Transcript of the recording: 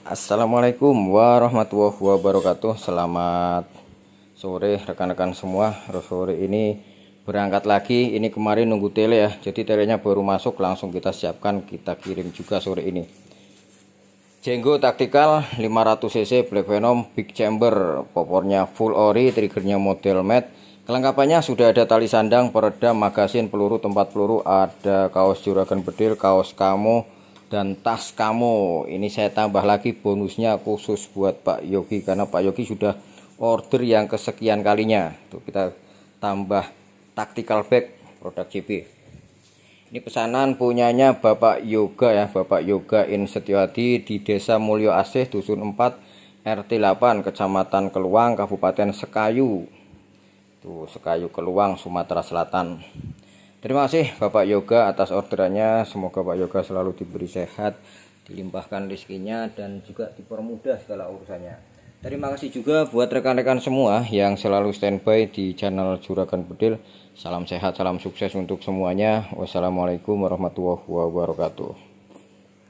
Assalamualaikum warahmatullahi wabarakatuh Selamat sore rekan-rekan semua Sore ini berangkat lagi Ini kemarin nunggu tele ya Jadi telenya baru masuk langsung kita siapkan Kita kirim juga sore ini Jenggo taktikal 500cc Black Venom Big Chamber Popornya full ori Triggernya model matte Kelengkapannya sudah ada tali sandang, peredam, magasin, peluru, tempat peluru, ada kaos juragan bedil, kaos kamu dan tas kamu ini saya tambah lagi bonusnya khusus buat Pak Yogi karena Pak Yogi sudah order yang kesekian kalinya tuh kita tambah tactical bag produk JP ini pesanan punyanya Bapak Yoga ya Bapak Yoga In Setiawati di Desa Mulyo Asih Dusun 4 RT 8 Kecamatan Keluang Kabupaten Sekayu tuh Sekayu Keluang Sumatera Selatan Terima kasih Bapak Yoga atas orderannya. Semoga Pak Yoga selalu diberi sehat, dilimpahkan rezekinya dan juga dipermudah segala urusannya. Terima kasih juga buat rekan-rekan semua yang selalu standby di channel Juragan Bedil. Salam sehat, salam sukses untuk semuanya. Wassalamualaikum warahmatullahi wabarakatuh.